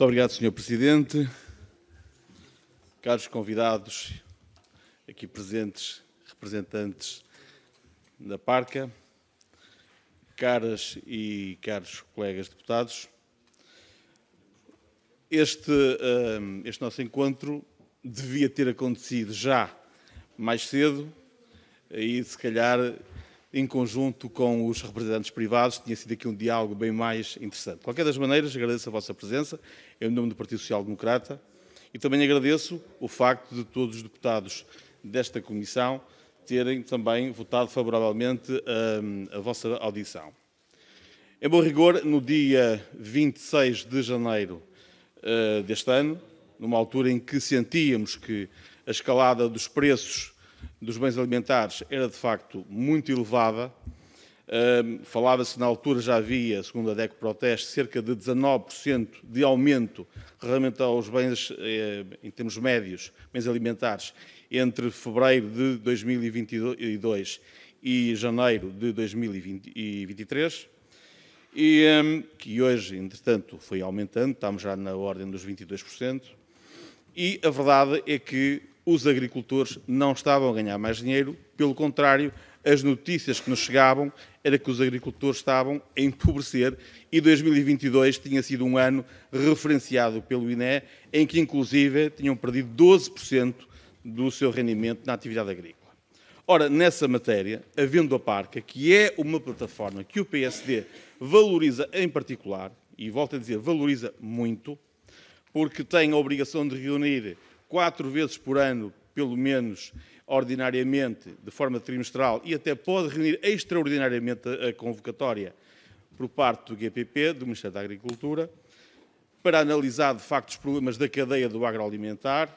Muito obrigado, Sr. Presidente. Caros convidados, aqui presentes, representantes da Parca, caras e caros colegas deputados, este, eh, este nosso encontro devia ter acontecido já mais cedo e, se calhar, em conjunto com os representantes privados, tinha sido aqui um diálogo bem mais interessante. De qualquer das maneiras, agradeço a vossa presença, em nome do Partido Social Democrata, e também agradeço o facto de todos os deputados desta Comissão terem também votado favoravelmente a, hum, a vossa audição. Em bom rigor, no dia 26 de janeiro uh, deste ano, numa altura em que sentíamos que a escalada dos preços dos bens alimentares era de facto muito elevada. Falava-se na altura, já havia, segundo a DECO Proteste, cerca de 19% de aumento realmente aos bens, eh, em termos médios, bens alimentares, entre fevereiro de 2022 e janeiro de 2023 e que hoje, entretanto, foi aumentando, estamos já na ordem dos 22%. E a verdade é que os agricultores não estavam a ganhar mais dinheiro, pelo contrário, as notícias que nos chegavam era que os agricultores estavam a empobrecer e 2022 tinha sido um ano referenciado pelo INE, em que inclusive tinham perdido 12% do seu rendimento na atividade agrícola. Ora, nessa matéria, a Vendo a Parca, que é uma plataforma que o PSD valoriza em particular, e volto a dizer, valoriza muito, porque tem a obrigação de reunir quatro vezes por ano, pelo menos ordinariamente, de forma trimestral, e até pode reunir extraordinariamente a convocatória por parte do GPP, do Ministério da Agricultura, para analisar de facto os problemas da cadeia do agroalimentar.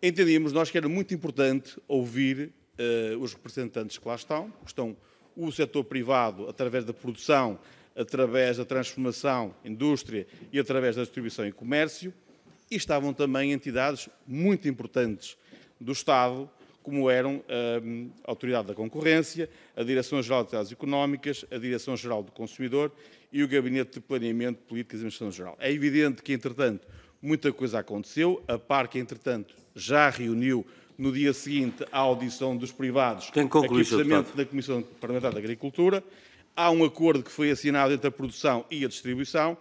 Entendíamos nós que era muito importante ouvir uh, os representantes que lá estão, que estão o setor privado, através da produção, através da transformação, indústria e através da distribuição e comércio, e estavam também entidades muito importantes do Estado, como eram hum, a Autoridade da Concorrência, a Direção-Geral de Atividades Económicas, a Direção-Geral do Consumidor e o Gabinete de Planeamento, Políticas e Administração Geral. É evidente que, entretanto, muita coisa aconteceu. A Parque, entretanto, já reuniu no dia seguinte à audição dos privados, Tem concluir, aqui precisamente da Comissão Parlamentar da Agricultura. Há um acordo que foi assinado entre a produção e a distribuição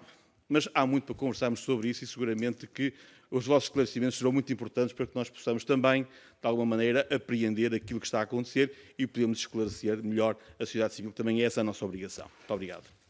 mas há muito para conversarmos sobre isso e seguramente que os vossos esclarecimentos serão muito importantes para que nós possamos também, de alguma maneira, apreender aquilo que está a acontecer e podemos esclarecer melhor a sociedade civil, que também é essa a nossa obrigação. Muito obrigado.